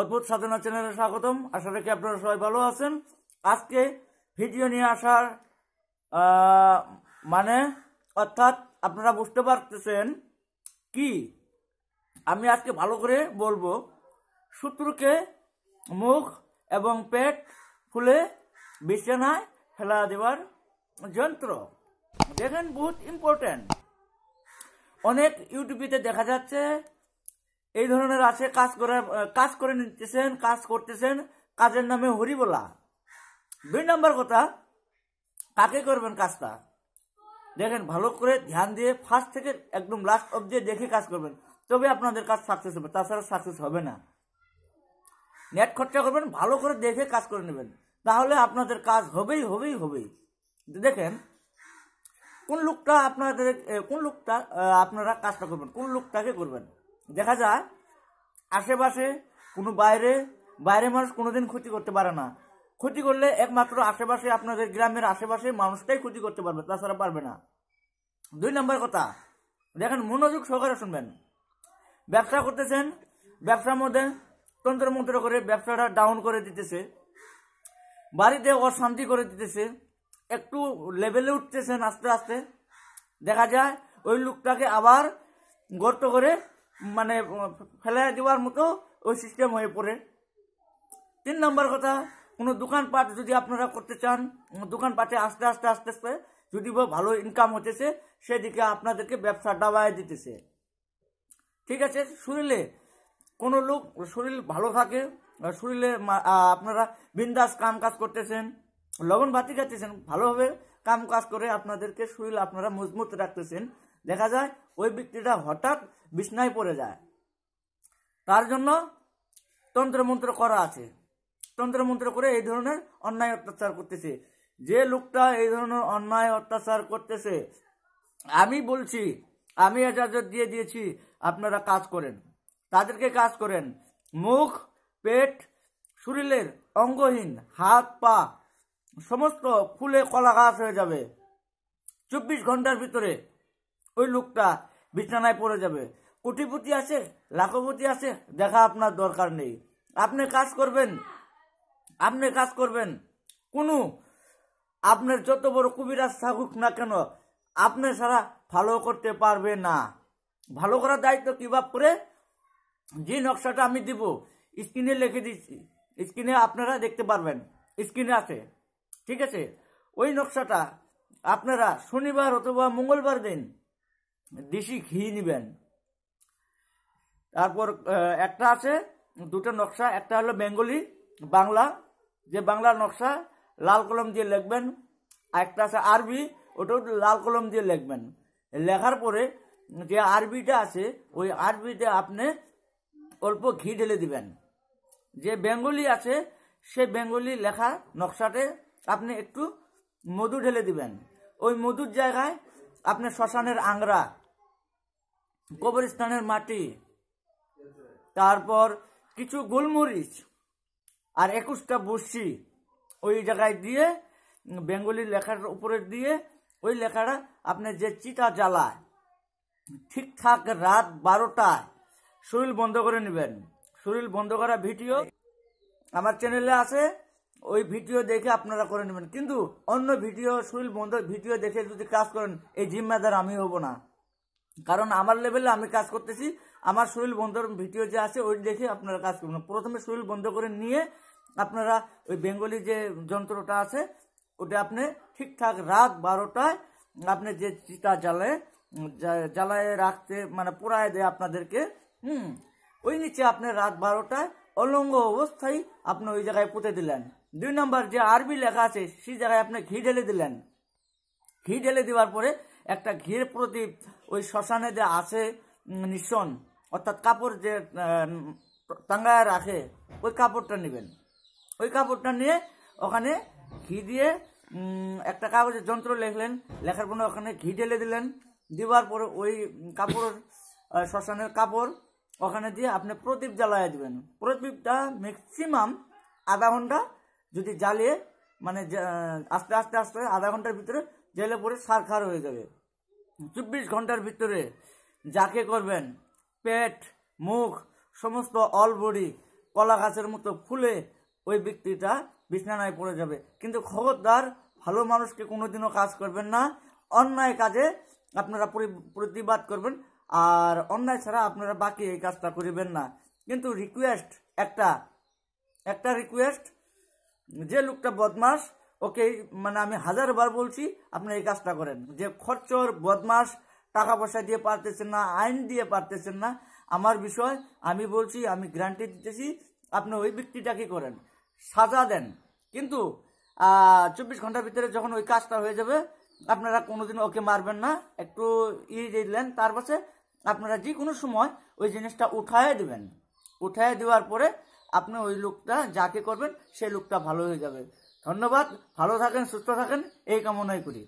অদ্ভুত সাধনা চ্যানেলে স্বাগতম আশা রাখি আপনারা সবাই ভালো আছেন আজকে ভিডিও নিয়ে আসার মানে অর্থাৎ আপনারা বুঝতে পারতেছেন কি আমি আজকে ভালো করে বলবো শত্রুকে মুখ এবং পেট ফুলে বিছানায় ফেলা দেওয়ার যন্ত্র দেখেন বহুত ইম্পর্টেন্ট অনেক ইউটিউবিতে দেখা যাচ্ছে এই ধরনের আছে কাজ করে কাজ করে নিতেছেন কাজ করতেছেন কাজের নামে হরি বলা দুই নম্বর কথা কাকে করবেন কাজটা দেখেন ভালো করে ধ্যান দিয়ে ফার্স্ট থেকে একদম লাস্ট অবধি দেখে কাজ করবেন তবে আপনাদের কাজ সাকসেস হবে তাছাড়া সাকসেস হবে না নেট খরচা করবেন ভালো করে দেখে কাজ করে নেবেন তাহলে আপনাদের কাজ হবেই হবেই হবেই দেখেন কোন লোকটা আপনাদের কোন লোকটা আপনারা কাজটা করবেন কোন লোকটাকে করবেন দেখা যায় আশেপাশে কোনো বাইরে বাইরে মানুষ কোনোদিন ক্ষতি করতে পারে না ক্ষতি করলে একমাত্র আশেপাশে আপনাদের গ্রামের আশেপাশে মানুষটাই ক্ষতি করতে পারবে তাছাড়া পারবে না দুই নম্বর কথা দেখেন মনোযোগ সহকারে শুনবেন ব্যবসা করতেছেন ব্যবসার মধ্যে তন্ত্রমন্ত্র করে ব্যবসাটা ডাউন করে দিতেছে বাড়িতে অশান্তি করে দিতেছে একটু লেভেলে উঠতেছেন আস্তে আস্তে দেখা যায় ওই লোকটাকে আবার গর্ত করে মানে ফেলে দেওয়ার মতো ওই সিস্টেম হয়ে পড়ে তিন নম্বর কথা কোনো দোকানপাট যদি আপনারা করতে চান দোকানপাটে আস্তে আস্তে আস্তে আস্তে যদি ভালো ইনকাম হতেছে সেদিকে আপনাদেরকে ব্যবসা ডাবায় দিতেছে ঠিক আছে শরীরে কোনো লোক শরীর ভালো থাকে শরীরে আপনারা বিন্দাস কাম কাজ করতেছেন লবণ ভাতি খাচ্ছেন ভালোভাবে কাম কাজ করে আপনাদেরকে শরীর আপনারা মজবুত রাখতেছেন দেখা যায় ওই ব্যক্তিটা হঠাৎ বিছনায় পড়ে যায় তার জন্য তন্ত্রমন্ত্র করা আছে তন্ত্রমন্ত্র করে এই ধরনের অন্যায় অত্যাচার করতেছে যে লোকটা এই ধরনের অন্যায় অত্যাচার করতেছে আমি বলছি আমি এজাজত দিয়ে দিয়েছি আপনারা কাজ করেন তাদেরকে কাজ করেন মুখ পেট শরীরের অঙ্গহীন হাত পা সমস্ত ফুলে কলা গাছ হয়ে যাবে চব্বিশ ঘন্টার ভিতরে ওই লোকটা বিছানায় পড়ে যাবে কোটিপতি আছে লাখপতি আছে দেখা আপনার দরকার নেই আপনি কাজ করবেন আপনি কাজ করবেন কোনো আপনার যত বড় কবিরাজ থাকুক না কেন আপনি সারা ভালো করতে পারবে না ভালো করার দায়িত্ব কিভাবে করে যে নকশাটা আমি দিব স্ক্রিনে লিখে দিচ্ছি স্ক্রিনে আপনারা দেখতে পারবেন স্ক্রিনে আছে ঠিক আছে ওই নকশাটা আপনারা শনিবার অথবা মঙ্গলবার দিন দেশি ঘি নেবেন তারপর একটা আছে দুটো নকশা একটা হলো বেঙ্গলি বাংলা যে বাংলা নকশা লাল কলম দিয়ে লিখবেন একটা আছে আরবি ওটাও লাল কলম দিয়ে লিখবেন লেখার পরে যে আরবিটা আছে ওই আরবিতে আপনি অল্প ঘি ঢেলে দিবেন যে বেঙ্গলি আছে সে বেঙ্গলি লেখা নকশাতে আপনি একটু মধু ঢেলে দিবেন ওই মধুর জায়গায় আপনি শ্মশানের আংরা কবরস্থানের মাটি তারপর কিছু গোলমরিচ আর একুশটা বসি ওই জায়গায় দিয়ে বেঙ্গলি লেখার উপরে দিয়ে ওই লেখাটা আপনি যে চিতা জ্বালায় ঠিকঠাক রাত বারোটায় শরীর বন্ধ করে নেবেন শরীর বন্ধ করা ভিডিও আমার চ্যানেলে আছে ওই ভিডিও দেখে আপনারা করে নেবেন কিন্তু অন্য ভিডিও শরীর বন্ধ ভিডিও দেখে যদি কাজ করেন এই জিম্মাদার আমি হব না কারণ আমার লেভেলে আমি কাজ করতেছি আমার শরীর বন্ধর ভিডিও যে আছে ওই দেখে আপনারা কাজ করবেন প্রথমে শরীর বন্ধ করে নিয়ে আপনারা ওই বেঙ্গলি যে যন্ত্রটা আছে ওটা আপনি ঠিকঠাক রাত বারোটায় আপনি যে চিতা জ্বালায় জ্বালায় রাখতে মানে পোড়ায় দেয় আপনাদেরকে হুম ওই নিচে আপনি রাত বারোটায় অলঙ্গ অবস্থায় আপনি ওই জায়গায় পুঁতে দিলেন দুই নম্বর যে আরবি লেখা আছে সেই জায়গায় আপনি ঘি ঢেলে দিলেন ঘি ঢেলে দেওয়ার পরে একটা ঘির প্রদীপ ওই শ্মশানে যে আছে নিঃসন অর্থাৎ কাপড় যে টাঙ্গায় রাখে ওই কাপড়টা নেবেন ওই কাপড়টা নিয়ে ওখানে ঘি দিয়ে একটা কাগজের যন্ত্র লেখলেন লেখার পরে ওখানে ঘি ঢেলে দিলেন দেওয়ার পরে ওই কাপড় শ্মশানের কাপড় ওখানে দিয়ে আপনি প্রদীপ জ্বালায় দেবেন প্রদীপটা ম্যাক্সিমাম আধা ঘন্টা যদি জ্বালিয়ে মানে আস্তে আস্তে আস্তে আধা ঘন্টার ভিতরে জেলে পরে সার খার হয়ে যাবে চব্বিশ ঘন্টার ভিতরে যাকে করবেন পেট মুখ সমস্ত অলবড়ি কলা গাছের মতো ফুলে ওই ব্যক্তিটা বিছানায় পড়ে যাবে কিন্তু খবরদার ভালো মানুষকে কোনোদিনও কাজ করবেন না অন্যায় কাজে আপনারা প্রতিবাদ করবেন আর অন্যায় ছাড়া আপনারা বাকি এই কাজটা করিবেন না কিন্তু রিকোয়েস্ট একটা একটা রিকোয়েস্ট যে লোকটা বদমাস ওকে মানে আমি হাজারবার বলছি আপনি এই কাজটা করেন যে খরচর বদমাস টাকা পয়সা দিয়ে পারতেছেন না আইন দিয়ে পারতেছেন না আমার বিষয় আমি বলছি আমি গ্যারান্টি দিতেছি আপনি ওই ব্যক্তিটাকে করেন সাজা দেন কিন্তু চব্বিশ ঘন্টার ভিতরে যখন ওই কাজটা হয়ে যাবে আপনারা কোনোদিন ওকে মারবেন না একটু ই দিলেন তার পাশে আপনারা যে কোনো সময় ওই জিনিসটা উঠায় দেবেন উঠায় দেওয়ার পরে আপনি ওই লোকটা যাকে করবেন সেই লোকটা ভালো হয়ে যাবে ধন্যবাদ ভালো থাকেন সুস্থ থাকেন এই কামনাই করি